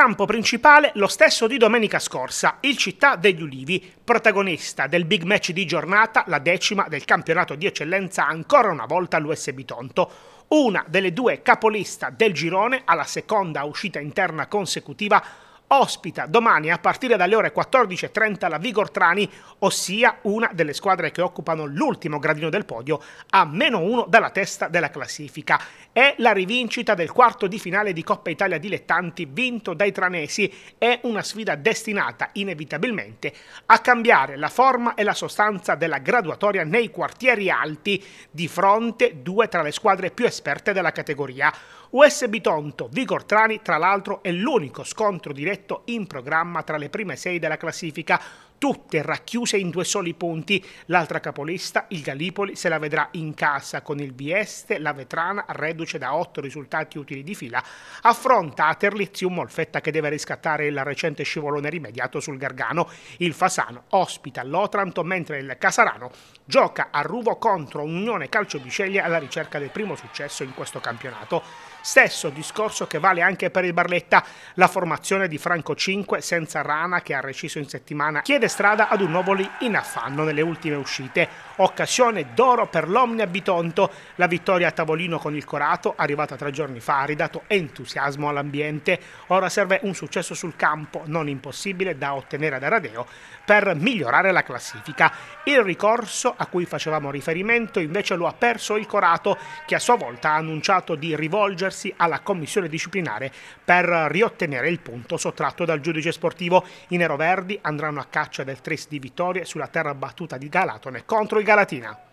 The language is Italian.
campo principale lo stesso di domenica scorsa, il Città degli Ulivi, protagonista del big match di giornata, la decima del campionato di eccellenza ancora una volta l'USB Tonto. Una delle due capolista del girone alla seconda uscita interna consecutiva ospita domani a partire dalle ore 14.30 la Vigortrani, ossia una delle squadre che occupano l'ultimo gradino del podio, a meno uno dalla testa della classifica. È la rivincita del quarto di finale di Coppa Italia Dilettanti vinto dai tranesi, è una sfida destinata inevitabilmente a cambiare la forma e la sostanza della graduatoria nei quartieri alti, di fronte due tra le squadre più esperte della categoria. USB Tonto, Vigor Trani tra l'altro è l'unico scontro diretto in programma tra le prime sei della classifica, tutte racchiuse in due soli punti. L'altra capolista, il Gallipoli, se la vedrà in casa con il Bieste, la Vetrana, reduce da otto risultati utili di fila, affronta a Terlizio un Molfetta che deve riscattare il recente scivolone rimediato sul Gargano. Il Fasano ospita l'Otranto, mentre il Casarano gioca a Ruvo contro Unione Calcio Biceglie alla ricerca del primo successo in questo campionato. Stesso discorso che vale anche per il Barletta, la formazione di Franco 5 senza Rana che ha reciso in settimana chiede strada ad un Novoli in affanno nelle ultime uscite. Occasione d'oro per l'Omnia Bitonto, la vittoria a tavolino con il Corato, arrivata tre giorni fa, ha ridato entusiasmo all'ambiente. Ora serve un successo sul campo, non impossibile da ottenere da Radeo, per migliorare la classifica. Il ricorso a cui facevamo riferimento invece lo ha perso il Corato, che a sua volta ha annunciato di rivolgersi alla commissione disciplinare per riottenere il punto sottratto dal giudice sportivo. I neroverdi andranno a caccia del Tris di vittoria sulla terra battuta di Galatone contro il Galatina.